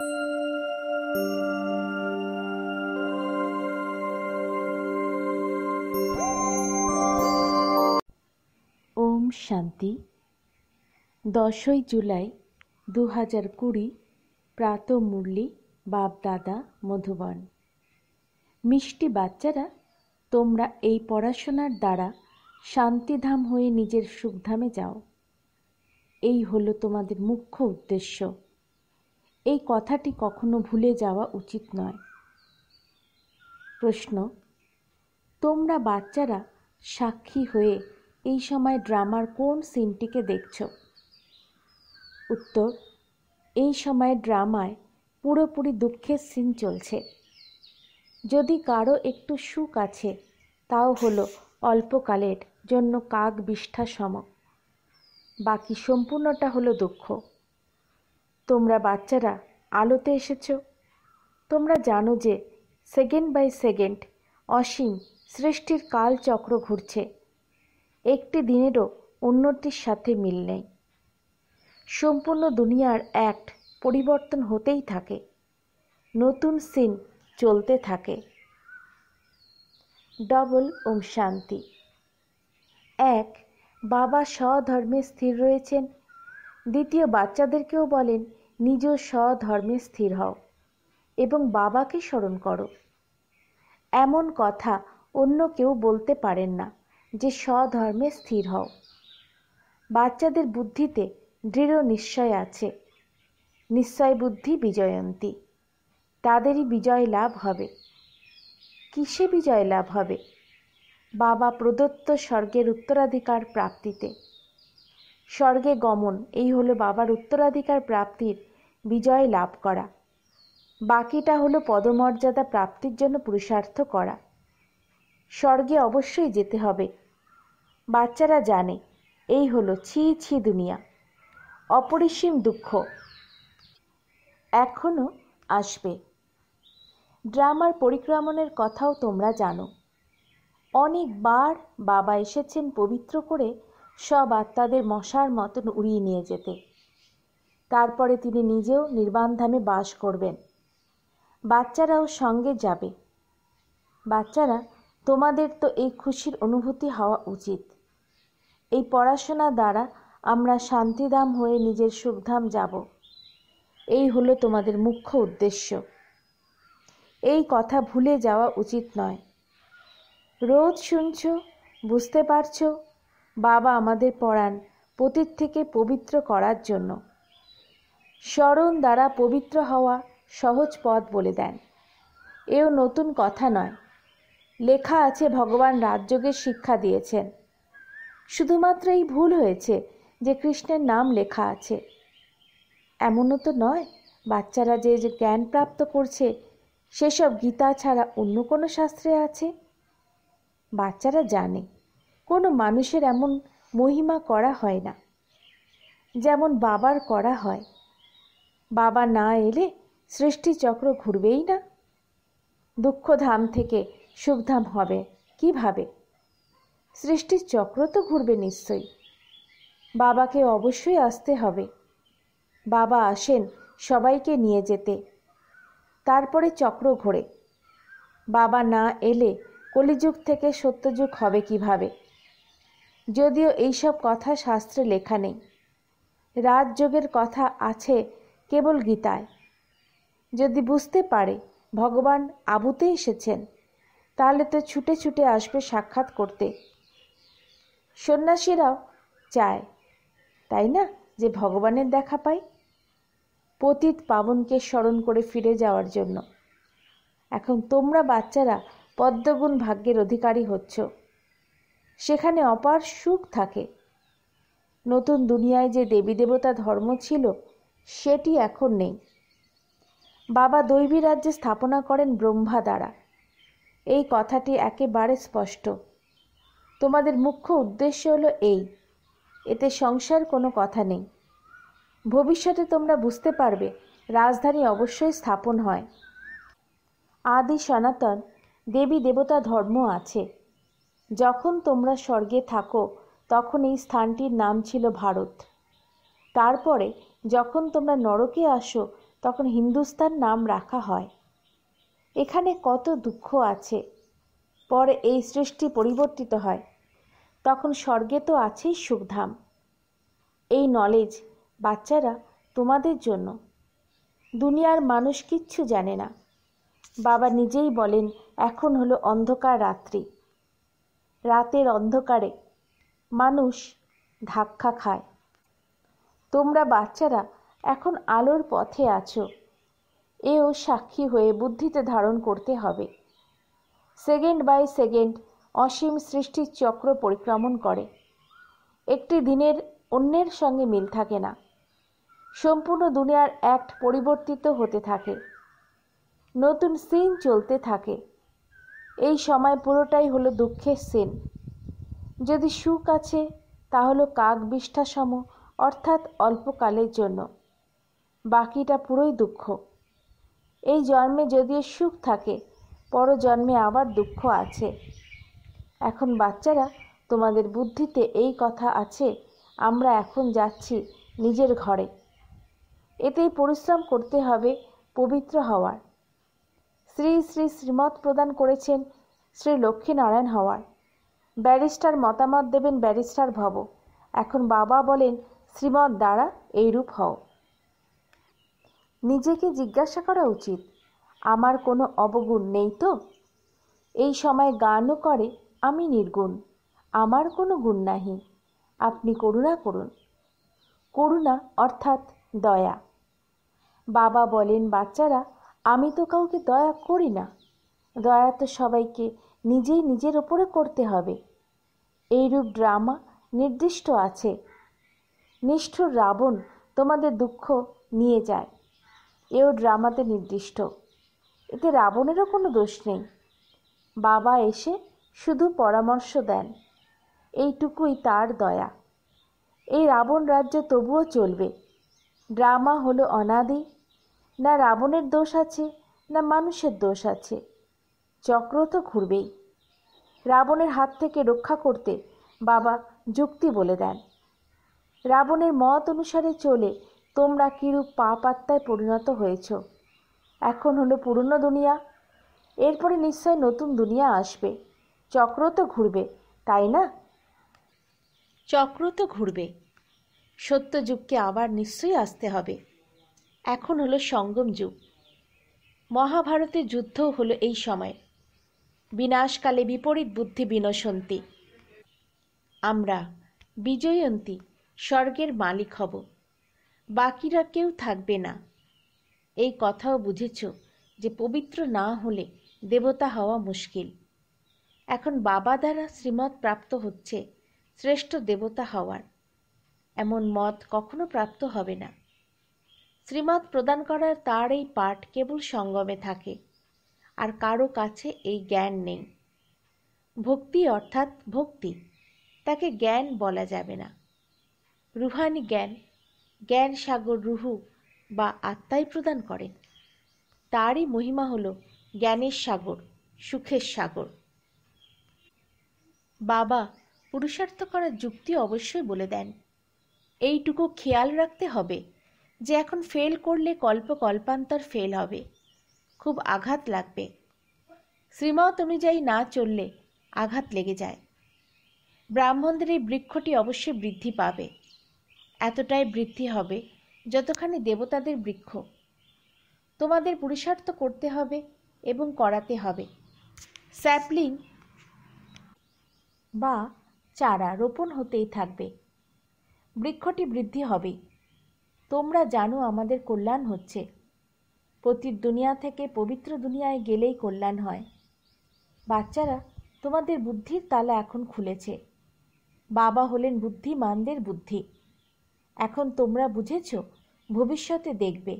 ওম শান্তি দশই জুলাই দু হাজার কুড়ি প্রাত মুরলি বাপদাদা মধুবন মিষ্টি বাচ্চারা তোমরা এই পড়াশোনার দ্বারা শান্তিধাম হয়ে নিজের সুখধামে যাও এই হলো তোমাদের মুখ্য উদ্দেশ্য এই কথাটি কখনো ভুলে যাওয়া উচিত নয় প্রশ্ন তোমরা বাচ্চারা সাক্ষী হয়ে এই সময় ড্রামার কোন সিনটিকে দেখছ উত্তর এই সময় ড্রামায় পুরোপুরি দুঃখের সিন চলছে যদি কারো একটু সুখ আছে তাও হলো অল্পকালের জন্য কাক বিষ্ঠা সম বাকি সম্পূর্ণটা হলো দুঃখ তোমরা বাচ্চারা আলোতে এসেছ তোমরা জানো যে সেকেন্ড বাই সেকেন্ড অসীম সৃষ্টির কালচক্র ঘুরছে একটি দিনেরও অন্যটির সাথে মিল নেই সম্পূর্ণ দুনিয়ার অ্যাক্ট পরিবর্তন হতেই থাকে নতুন সিন চলতে থাকে ডবল ওম শান্তি এক বাবা স্বধর্মে স্থির রয়েছেন দ্বিতীয় বাচ্চাদেরকেও বলেন নিজ স্বধর্মে স্থির হও এবং বাবাকে স্মরণ করো এমন কথা অন্য কেউ বলতে পারেন না যে স্বধর্মে স্থির হও বাচ্চাদের বুদ্ধিতে দৃঢ় নিশ্চয় আছে নিশ্চয় বুদ্ধি বিজয়ন্তী তাদেরই বিজয় লাভ হবে কিসে বিজয় লাভ হবে বাবা প্রদত্ত স্বর্গের উত্তরাধিকার প্রাপ্তিতে স্বর্গে গমন এই হলো বাবার উত্তরাধিকার প্রাপ্তির বিজয় লাভ করা বাকিটা হলো পদমর্যাদা প্রাপ্তির জন্য পুরুষার্থ করা স্বর্গে অবশ্যই যেতে হবে বাচ্চারা জানে এই হলো ছি ছি দুনিয়া অপরিসীম দুঃখ এখনও আসবে ড্রামার পরিক্রমণের কথাও তোমরা জানো অনেকবার বাবা এসেছেন পবিত্র করে সব আত্মাদের মশার মতন উড়িয়ে নিয়ে যেতে তারপরে তিনি নিজেও নির্বাণধামে বাস করবেন বাচ্চারাও সঙ্গে যাবে বাচ্চারা তোমাদের তো এই খুশির অনুভূতি হওয়া উচিত এই পড়াশোনা দ্বারা আমরা শান্তিধাম হয়ে নিজের সুখধাম যাব এই হলো তোমাদের মুখ্য উদ্দেশ্য এই কথা ভুলে যাওয়া উচিত নয় রোজ শুনছ বুঝতে পারছো বাবা আমাদের পড়ান পতীত থেকে পবিত্র করার জন্য স্মরণ দ্বারা পবিত্র হওয়া সহজ পথ বলে দেন এও নতুন কথা নয় লেখা আছে ভগবান রাজযোগের শিক্ষা দিয়েছেন শুধুমাত্র এই ভুল হয়েছে যে কৃষ্ণের নাম লেখা আছে এমনও তো নয় বাচ্চারা যে যে জ্ঞান প্রাপ্ত করছে সেসব গীতা ছাড়া অন্য কোনো শাস্ত্রে আছে বাচ্চারা জানে কোনো মানুষের এমন মহিমা করা হয় না যেমন বাবার করা হয় বাবা না এলে সৃষ্টিচক্র ঘুরবেই না দুঃখধাম থেকে সুখধাম হবে কিভাবে সৃষ্টির চক্র তো ঘুরবে নিশ্চয়ই বাবাকে অবশ্যই আসতে হবে বাবা আসেন সবাইকে নিয়ে যেতে তারপরে চক্র ঘোরে বাবা না এলে কলিযুগ থেকে সত্যযুগ হবে কিভাবে যদিও এইসব কথা শাস্ত্রে লেখা নেই রাজযোগের কথা আছে কেবল গীতায় যদি বুঝতে পারে ভগবান আবুতে এসেছেন তাহলে তো ছুটে ছুটে আসবে সাক্ষাৎ করতে সন্ন্যাসীরাও চায় তাই না যে ভগবানের দেখা পাই পতিত পাবনকে স্মরণ করে ফিরে যাওয়ার জন্য এখন তোমরা বাচ্চারা পদ্মগুণ ভাগ্যের অধিকারী হচ্ছ সেখানে অপার সুখ থাকে নতুন দুনিয়ায় যে দেবী দেবতা ধর্ম ছিল সেটি এখন নেই বাবা দৈবী রাজ্যে স্থাপনা করেন ব্রহ্মা দ্বারা এই কথাটি একেবারে স্পষ্ট তোমাদের মুখ্য উদ্দেশ্য হলো এই এতে সংসার কোনো কথা নেই ভবিষ্যতে তোমরা বুঝতে পারবে রাজধানী অবশ্যই স্থাপন হয় আদি সনাতন দেবী দেবতা ধর্ম আছে যখন তোমরা স্বর্গে থাকো তখন এই স্থানটির নাম ছিল ভারত তারপরে যখন তোমরা নরকে আসো তখন হিন্দুস্তান নাম রাখা হয় এখানে কত দুঃখ আছে পরে এই সৃষ্টি পরিবর্তিত হয় তখন স্বর্গে তো আছেই সুখধাম এই নলেজ বাচ্চারা তোমাদের জন্য দুনিয়ার মানুষ কিচ্ছু জানে না বাবা নিজেই বলেন এখন হলো অন্ধকার রাত্রি রাতের অন্ধকারে মানুষ ধাক্কা খায় তোমরা বাচ্চারা এখন আলোর পথে আছো এও সাক্ষী হয়ে বুদ্ধিতে ধারণ করতে হবে সেকেন্ড বাই সেকেন্ড অসীম সৃষ্টির চক্র পরিক্রমণ করে একটি দিনের অন্যের সঙ্গে মিল থাকে না সম্পূর্ণ দুনিয়ার অ্যাক্ট পরিবর্তিত হতে থাকে নতুন সিন চলতে থাকে এই সময় পুরোটাই হলো দুঃখের সেন যদি সুখ আছে তা হলো কাক বিষ্ঠা সম অর্থাৎ অল্পকালের জন্য বাকিটা পুরোই দুঃখ এই জন্মে যদিও সুখ থাকে পর জন্মে আবার দুঃখ আছে এখন বাচ্চারা তোমাদের বুদ্ধিতে এই কথা আছে আমরা এখন যাচ্ছি নিজের ঘরে এতেই পরিশ্রম করতে হবে পবিত্র হওয়ার শ্রী শ্রী শ্রীমত প্রদান করেছেন শ্রী লক্ষ্মীনারায়ণ হওয়ার ব্যারিস্টার মতামত দেবেন ব্যারিস্টার ভব এখন বাবা বলেন শ্রীমত দ্বারা এইরূপ হও নিজেকে জিজ্ঞাসা করা উচিত আমার কোনো অবগুণ নেই তো এই সময় গানও করে আমি নির্গুণ আমার কোনো গুণ নাহি আপনি করুণা করুন করুণা অর্থাৎ দয়া বাবা বলেন বাচ্চারা আমি তো কাউকে দয়া করি না দয়া তো সবাইকে নিজেই নিজের ওপরে করতে হবে এইরূপ ড্রামা নির্দিষ্ট আছে নিষ্ঠুর রাবণ তোমাদের দুঃখ নিয়ে যায় এও ড্রামাতে নির্দিষ্ট এতে রাবণেরও কোনো দোষ নেই বাবা এসে শুধু পরামর্শ দেন এইটুকুই তার দয়া এই রাবণ রাজ্য তবুও চলবে ড্রামা হলো অনাদি না রাবণের দোষ আছে না মানুষের দোষ আছে চক্র তো ঘুরবেই রাবণের হাত থেকে রক্ষা করতে বাবা যুক্তি বলে দেন রাবণের মত অনুসারে চলে তোমরা কিরূপ পাপ আত্মায় পরিণত হয়েছ এখন হলো পুরনো দুনিয়া এরপরে নিশ্চয় নতুন দুনিয়া আসবে চক্র তো ঘুরবে তাই না চক্র তো ঘুরবে সত্যযুগকে আবার নিশ্চয়ই আসতে হবে এখন হলো সঙ্গম যুগ মহাভারতে যুদ্ধও হলো এই সময় বিনাশকালে বিপরীত বুদ্ধি বিনশন্তি আমরা বিজয়ন্তী স্বর্গের মালিক হব বাকিরা কেউ থাকবে না এই কথাও বুঝেছ যে পবিত্র না হলে দেবতা হওয়া মুশকিল এখন বাবা দ্বারা শ্রীমত প্রাপ্ত হচ্ছে শ্রেষ্ঠ দেবতা হওয়ার এমন মত কখনো প্রাপ্ত হবে না শ্রীমত প্রদান করার তার এই পাঠ কেবল সঙ্গমে থাকে আর কারো কাছে এই জ্ঞান নেই ভক্তি অর্থাৎ ভক্তি তাকে জ্ঞান বলা যাবে না রুহানি জ্ঞান জ্ঞান সাগর রুহু বা আত্মাই প্রদান করেন তারই মহিমা হল জ্ঞানের সাগর সুখের সাগর বাবা পুরুষার্থ করার যুক্তি অবশ্যই বলে দেন এইটুকু খেয়াল রাখতে হবে যে এখন ফেল করলে কল্প কল্পান্তর ফেল হবে খুব আঘাত লাগবে শ্রীমত অনুযায়ী না চললে আঘাত লেগে যায় ব্রাহ্মণদের এই বৃক্ষটি অবশ্যই বৃদ্ধি পাবে এতটাই বৃদ্ধি হবে যতখানি দেবতাদের বৃক্ষ তোমাদের পুরুষার্থ করতে হবে এবং করাতে হবে স্যাপলিং বা চারা রোপণ হতেই থাকবে বৃক্ষটি বৃদ্ধি হবে তোমরা জানো আমাদের কল্যাণ হচ্ছে পতির দুনিয়া থেকে পবিত্র দুনিয়ায় গেলেই কল্যাণ হয় বাচ্চারা তোমাদের বুদ্ধির তালা এখন খুলেছে বাবা হলেন বুদ্ধিমানদের বুদ্ধি এখন তোমরা বুঝেছ ভবিষ্যতে দেখবে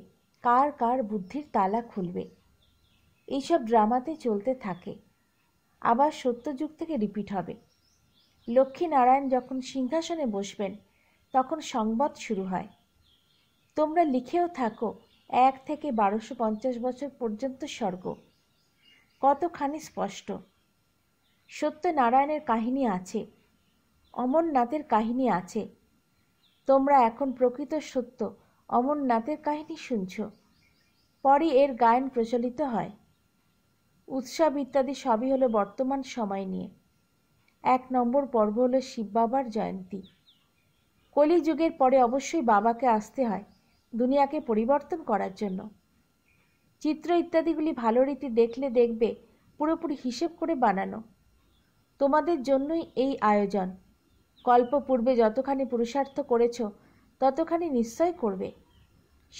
কার কার বুদ্ধির তালা খুলবে এইসব ড্রামাতে চলতে থাকে আবার সত্যযুগ থেকে রিপিট হবে লক্ষ্মীনারায়ণ যখন সিংহাসনে বসবেন তখন সংবাদ শুরু হয় তোমরা লিখেও থাকো এক থেকে বারোশো পঞ্চাশ বছর পর্যন্ত স্বর্গ কতখানি স্পষ্ট সত্যনারায়ণের কাহিনী আছে অমরনাথের কাহিনী আছে তোমরা এখন প্রকৃত সত্য অমরনাথের কাহিনী শুনছ পরে এর গায়ন প্রচলিত হয় উৎসব ইত্যাদি সবই হলো বর্তমান সময় নিয়ে এক নম্বর পর্ব হলো শিব বাবার জয়ন্তী কলিযুগের পরে অবশ্যই বাবাকে আসতে হয় দুনিয়াকে পরিবর্তন করার জন্য চিত্র ইত্যাদিগুলি ভালো রীতি দেখলে দেখবে পুরোপুরি হিসেব করে বানানো তোমাদের জন্যই এই আয়োজন কল্প পূর্বে যতখানি পুরুষার্থ করেছ ততখানি নিশ্চয় করবে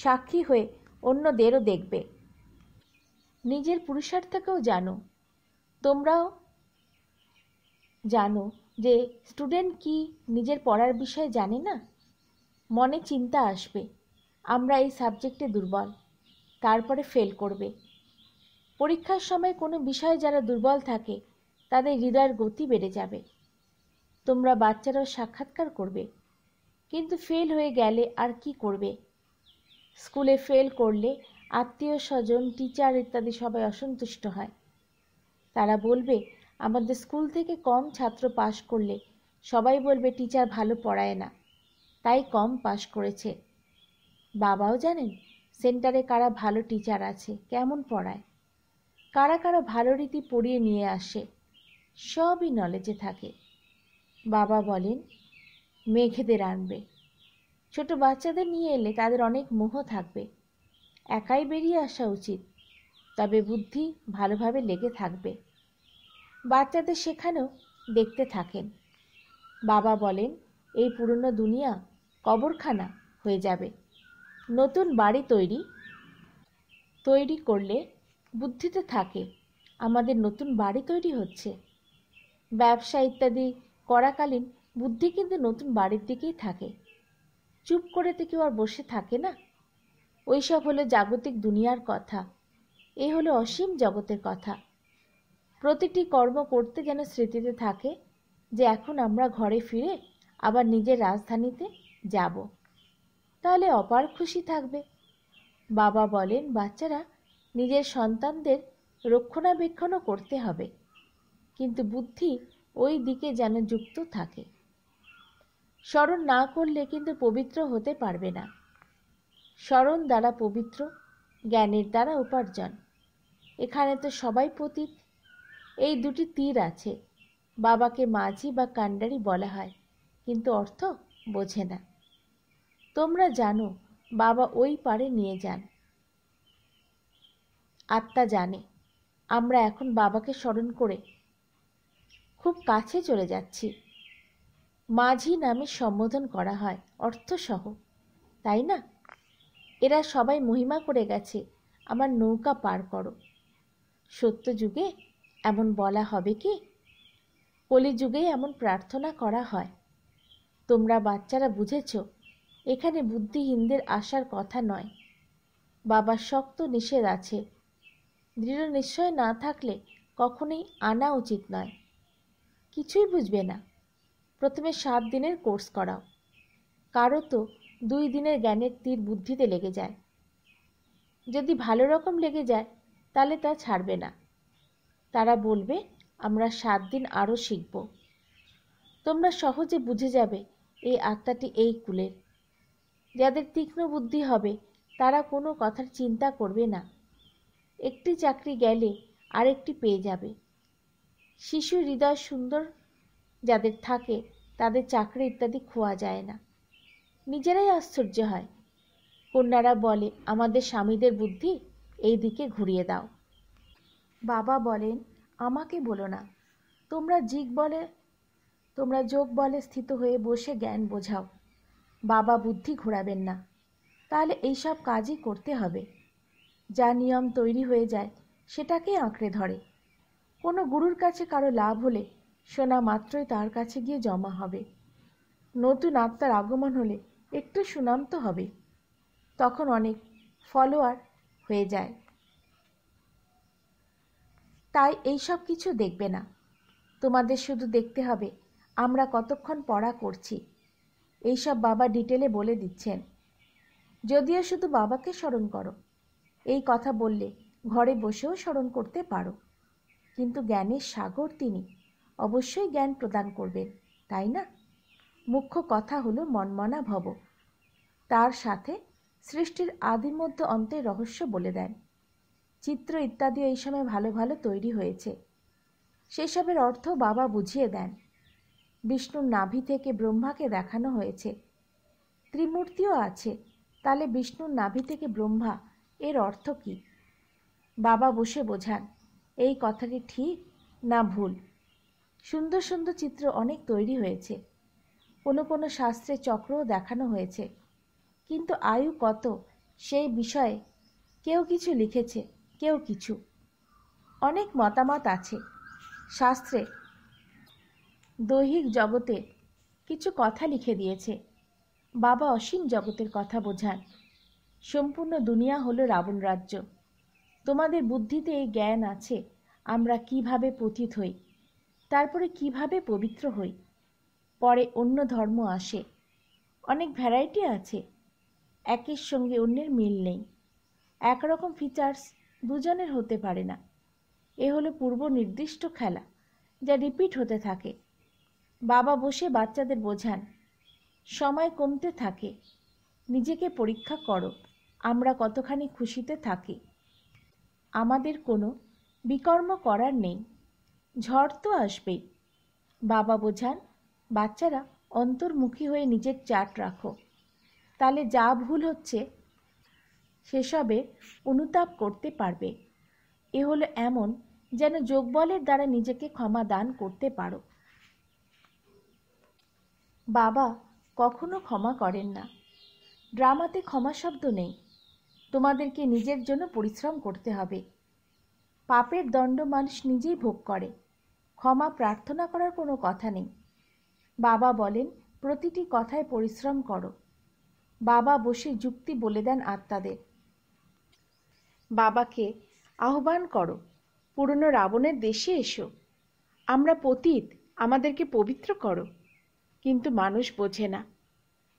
সাক্ষী হয়ে অন্যদেরও দেখবে নিজের পুরুষার্থকেও জানো তোমরাও জানো যে স্টুডেন্ট কি নিজের পড়ার বিষয়ে জানে না মনে চিন্তা আসবে আমরা এই সাবজেক্টে দুর্বল তারপরে ফেল করবে পরীক্ষার সময় কোনো বিষয়ে যারা দুর্বল থাকে তাদের হৃদয়ের গতি বেড়ে যাবে তোমরা বাচ্চারাও সাক্ষাৎকার করবে কিন্তু ফেল হয়ে গেলে আর কি করবে স্কুলে ফেল করলে আত্মীয় স্বজন টিচার ইত্যাদি সবাই অসন্তুষ্ট হয় তারা বলবে আমাদের স্কুল থেকে কম ছাত্র পাশ করলে সবাই বলবে টিচার ভালো পড়ায় না তাই কম পাশ করেছে বাবাও জানেন সেন্টারে কারা ভালো টিচার আছে কেমন পড়ায় কারা কারা ভালো রীতি পড়িয়ে নিয়ে আসে সবই নলেজে থাকে বাবা বলেন মেঘেদের আনবে ছোট বাচ্চাদের নিয়ে এলে তাদের অনেক মোহ থাকবে একাই বেরিয়ে আসা উচিত তবে বুদ্ধি ভালোভাবে লেগে থাকবে বাচ্চাদের সেখানেও দেখতে থাকেন বাবা বলেন এই পুরনো দুনিয়া কবরখানা হয়ে যাবে নতুন বাড়ি তৈরি তৈরি করলে বুদ্ধিতে থাকে আমাদের নতুন বাড়ি তৈরি হচ্ছে ব্যবসা ইত্যাদি করাকালীন বুদ্ধি কিন্তু নতুন বাড়ির দিকেই থাকে চুপ করে তো কেউ আর বসে থাকে না ওইসব হলো জাগতিক দুনিয়ার কথা এ হলো অসীম জগতের কথা প্রতিটি কর্ম করতে যেন স্মৃতিতে থাকে যে এখন আমরা ঘরে ফিরে আবার নিজের রাজধানীতে যাব তাহলে অপার খুশি থাকবে বাবা বলেন বাচ্চারা নিজের সন্তানদের রক্ষণাবেক্ষণও করতে হবে কিন্তু বুদ্ধি ওই দিকে যেন যুক্ত থাকে স্মরণ না করলে কিন্তু পবিত্র হতে পারবে না স্মরণ দ্বারা পবিত্র জ্ঞানের দ্বারা উপার্জন এখানে তো সবাই পতীত এই দুটি তীর আছে বাবাকে মাঝি বা কাণ্ডারি বলা হয় কিন্তু অর্থ বোঝে না তোমরা জানো বাবা ওই পারে নিয়ে যান আত্মা জানে আমরা এখন বাবাকে স্মরণ করে খুব কাছে চলে যাচ্ছি মাঝি নামে সম্বোধন করা হয় অর্থসহ তাই না এরা সবাই মহিমা করে গেছে আমার নৌকা পার করো সত্য যুগে এমন বলা হবে কি কলিযুগে এমন প্রার্থনা করা হয় তোমরা বাচ্চারা বুঝেছো এখানে বুদ্ধিহীনদের আসার কথা নয় বাবার শক্ত নিষেধ আছে দৃঢ় নিশ্চয় না থাকলে কখনোই আনা উচিত নয় কিছুই বুঝবে না প্রথমে সাত দিনের কোর্স করাও কারো তো দুই দিনের জ্ঞানের তীর বুদ্ধিতে লেগে যায় যদি ভালো রকম লেগে যায় তাহলে তা ছাড়বে না তারা বলবে আমরা সাত দিন আরও শিখব তোমরা সহজে বুঝে যাবে এই আত্মাটি এই কুলের যাদের তীক্ষ্ণ বুদ্ধি হবে তারা কোনো কথার চিন্তা করবে না একটি চাকরি গেলে আরেকটি পেয়ে যাবে শিশু হৃদয় সুন্দর যাদের থাকে তাদের চাকরি ইত্যাদি খোয়া যায় না নিজেরাই আশ্চর্য হয় কন্যারা বলে আমাদের স্বামীদের বুদ্ধি এই দিকে ঘুরিয়ে দাও বাবা বলেন আমাকে বলো না তোমরা জিগ বলে তোমরা যোগ বলে স্থিত হয়ে বসে জ্ঞান বোঝাও বাবা বুদ্ধি ঘোরাবেন না তাহলে এইসব কাজই করতে হবে যা নিয়ম তৈরি হয়ে যায় সেটাকেই আঁকড়ে ধরে কোনো গুরুর কাছে কারো লাভ হলে সোনা মাত্রই তার কাছে গিয়ে জমা হবে নতুন আত্মার আগমন হলে একটু সুনাম তো হবে তখন অনেক ফলোয়ার হয়ে যায় তাই এইসব কিছু দেখবে না তোমাদের শুধু দেখতে হবে আমরা কতক্ষণ পড়া করছি এইসব বাবা ডিটেলে বলে দিচ্ছেন যদিও শুধু বাবাকে স্মরণ করো এই কথা বললে ঘরে বসেও স্মরণ করতে পারো কিন্তু জ্ঞানের সাগর তিনি অবশ্যই জ্ঞান প্রদান করবেন তাই না মুখ্য কথা হলো মনমনা ভব তার সাথে সৃষ্টির আদিমধ্য অন্তের রহস্য বলে দেন চিত্র ইত্যাদি এই সময় ভালো ভালো তৈরি হয়েছে সেসবের অর্থ বাবা বুঝিয়ে দেন বিষ্ণুর নাভি থেকে ব্রহ্মাকে দেখানো হয়েছে ত্রিমূর্তিও আছে তাহলে বিষ্ণুর নাভি থেকে ব্রহ্মা এর অর্থ কী বাবা বসে বোঝান এই কথাটি ঠিক না ভুল সুন্দর সুন্দর চিত্র অনেক তৈরি হয়েছে কোনো কোনো শাস্ত্রে চক্রও দেখানো হয়েছে কিন্তু আয়ু কত সেই বিষয়ে কেউ কিছু লিখেছে কেউ কিছু অনেক মতামত আছে শাস্ত্রে দৈহিক জগতে কিছু কথা লিখে দিয়েছে বাবা অসীম জগতের কথা বোঝান সম্পূর্ণ দুনিয়া হলো রাবণ রাজ্য তোমাদের বুদ্ধিতে এই জ্ঞান আছে আমরা কিভাবে পতিত হই তারপরে কিভাবে পবিত্র হই পরে অন্য ধর্ম আসে অনেক ভ্যারাইটি আছে একের সঙ্গে অন্যের মিল নেই একরকম ফিচার্স দুজনের হতে পারে না এ হলো পূর্ব নির্দিষ্ট খেলা যা রিপিট হতে থাকে বাবা বসে বাচ্চাদের বোঝান সময় কমতে থাকে নিজেকে পরীক্ষা করো আমরা কতখানি খুশিতে থাকি আমাদের কোনো বিকর্ম করার নেই ঝড় তো আসবেই বাবা বোঝান বাচ্চারা অন্তর্মুখী হয়ে নিজের চাট রাখো তাহলে যা ভুল হচ্ছে সেসবে অনুতাপ করতে পারবে এ হলো এমন যেন যোগবলের দ্বারা নিজেকে ক্ষমা দান করতে পারো বাবা কখনো ক্ষমা করেন না ড্রামাতে ক্ষমা শব্দ নেই তোমাদেরকে নিজের জন্য পরিশ্রম করতে হবে পাপের দণ্ড মানুষ নিজেই ভোগ করে ক্ষমা প্রার্থনা করার কোনো কথা নেই বাবা বলেন প্রতিটি কথায় পরিশ্রম করো বাবা বসে যুক্তি বলে দেন আত্মাদের বাবাকে আহ্বান করো পুরনো রাবণের দেশে এসো আমরা পতীত আমাদেরকে পবিত্র করো কিন্তু মানুষ বোঝে না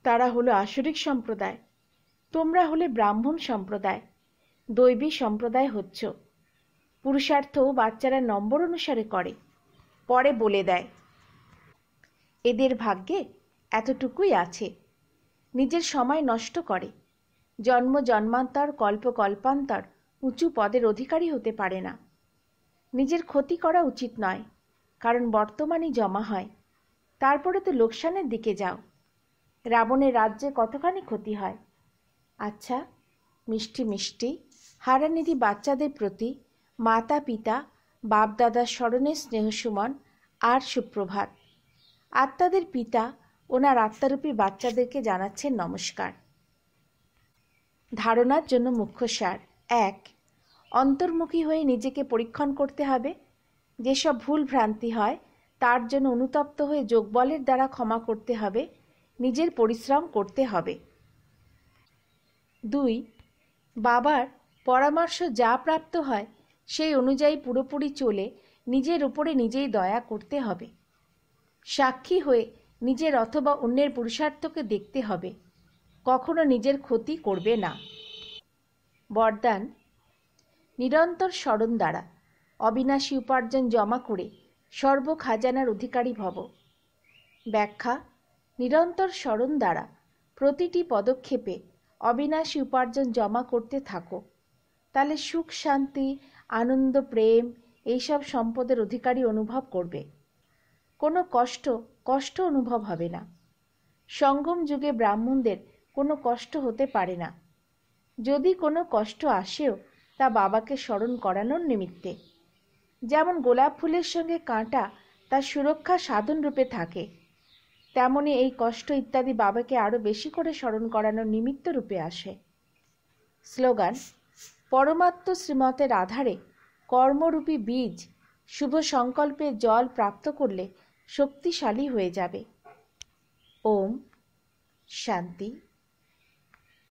তারা হলো আসরিক সম্প্রদায় তোমরা হলে ব্রাহ্মণ সম্প্রদায় দৈবী সম্প্রদায় হচ্ছ পুরুষার্থ বাচ্চারা নম্বর অনুসারে করে পরে বলে দেয় এদের ভাগ্যে এতটুকুই আছে নিজের সময় নষ্ট করে জন্ম জন্মান্তর কল্প কল্পান্তর উঁচু পদের অধিকারী হতে পারে না নিজের ক্ষতি করা উচিত নয় কারণ বর্তমানে জমা হয় তারপরে তো লোকসানের দিকে যাও রাবণের রাজ্যে কতখানি ক্ষতি হয় আচ্ছা মিষ্টি মিষ্টি হারানিধি বাচ্চাদের প্রতি মাতা পিতা বাপদাদার স্মরণে স্নেহসুমন আর সুপ্রভাত আত্মাদের পিতা ওনার আত্মারূপী বাচ্চাদেরকে জানাচ্ছেন নমস্কার ধারণার জন্য মুখ্য সার এক অন্তর্মুখী হয়ে নিজেকে পরীক্ষণ করতে হবে যেসব ভুল ভ্রান্তি হয় তার জন্য অনুতপ্ত হয়ে যোগবলের দ্বারা ক্ষমা করতে হবে নিজের পরিশ্রম করতে হবে দুই বাবার পরামর্শ যা প্রাপ্ত হয় সেই অনুযায়ী পুরোপুরি চলে নিজের উপরে নিজেই দয়া করতে হবে সাক্ষী হয়ে নিজের অথবা অন্যের পুরুষার্থকে দেখতে হবে কখনো নিজের ক্ষতি করবে না বরদান নিরন্তর স্মরণ দ্বারা অবিনাশী উপার্জন জমা করে সর্বখাজানার অধিকারী ভব ব্যাখ্যা নিরন্তর স্মরণ দ্বারা প্রতিটি পদক্ষেপে অবিনাশী উপার্জন জমা করতে থাকো তাহলে সুখ শান্তি আনন্দ প্রেম এইসব সম্পদের অধিকারী অনুভব করবে কোনো কষ্ট কষ্ট অনুভব হবে না সঙ্গম যুগে ব্রাহ্মণদের কোনো কষ্ট হতে পারে না যদি কোনো কষ্ট আসেও তা বাবাকে স্মরণ করানোর নিমিত্তে যেমন গোলাপ ফুলের সঙ্গে কাঁটা তার সুরক্ষা সাধন রূপে থাকে তেমনি এই কষ্ট ইত্যাদি বাবাকে আরও বেশি করে স্মরণ করানোর নিমিত্ত রূপে আসে স্লোগান পরমাত্ম শ্রীমতের আধারে কর্মরূপী বীজ শুভ সংকল্পে জল প্রাপ্ত করলে শক্তিশালী হয়ে যাবে ওম শান্তি